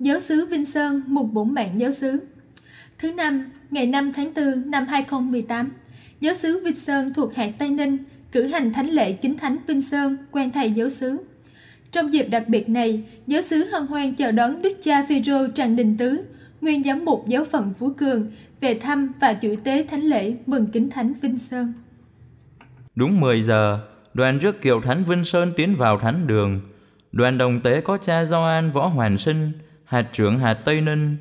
Giáo sứ Vinh Sơn, mục bổn mạng giáo sứ. Thứ năm, ngày 5 tháng 4 năm 2018, giáo sứ Vinh Sơn thuộc hạt Tây Ninh cử hành thánh lễ kính thánh Vinh Sơn, quan thầy giáo sứ. Trong dịp đặc biệt này, giáo sứ hân hoan chào đón Đức cha Phêrô Trần Đình Tứ, nguyên giám mục giáo phận Phú Cường về thăm và chủ tế thánh lễ mừng kính thánh Vinh Sơn. Đúng 10 giờ, đoàn rước kiệu thánh Vinh Sơn tiến vào thánh đường. Đoàn đồng tế có cha Gioan Võ Hoàn Sinh, hạt trưởng hạt Tây Ninh,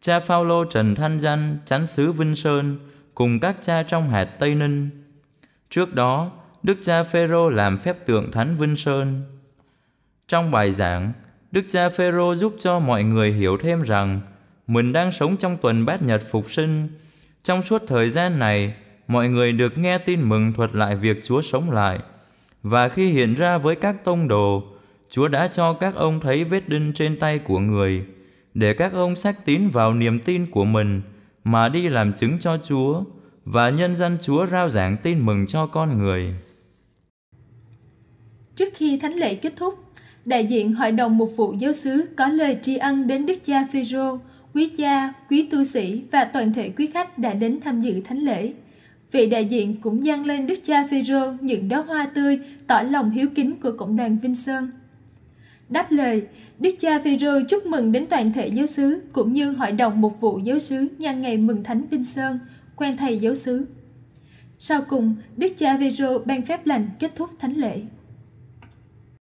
cha Phaolô Trần Thanh Danh, chánh xứ Vinh Sơn cùng các cha trong hạt Tây Ninh. Trước đó, Đức cha Phêrô làm phép tượng thánh Vinh Sơn. Trong bài giảng, Đức cha Phêrô giúp cho mọi người hiểu thêm rằng mình đang sống trong tuần bát nhật phục sinh. Trong suốt thời gian này, mọi người được nghe tin mừng thuật lại việc Chúa sống lại. Và khi hiện ra với các tông đồ, Chúa đã cho các ông thấy vết đinh trên tay của người, để các ông xác tín vào niềm tin của mình mà đi làm chứng cho Chúa và nhân dân Chúa rao giảng tin mừng cho con người. Trước khi thánh lễ kết thúc, đại diện Hội đồng Mục vụ Giáo xứ có lời tri ân đến Đức cha Phêrô, quý cha, quý tu sĩ và toàn thể quý khách đã đến tham dự thánh lễ. Vị đại diện cũng dâng lên Đức cha Phêrô những đóa hoa tươi tỏ lòng hiếu kính của cộng đoàn Vinh Sơn. Đáp lời, Đức cha Phaero chúc mừng đến toàn thể giáo sứ cũng như hội đồng một vụ giáo sứ nhân ngày mừng Thánh Vinh Sơn, quen thầy giáo sứ. Sau cùng, Đức cha Phaero ban phép lành kết thúc thánh lễ.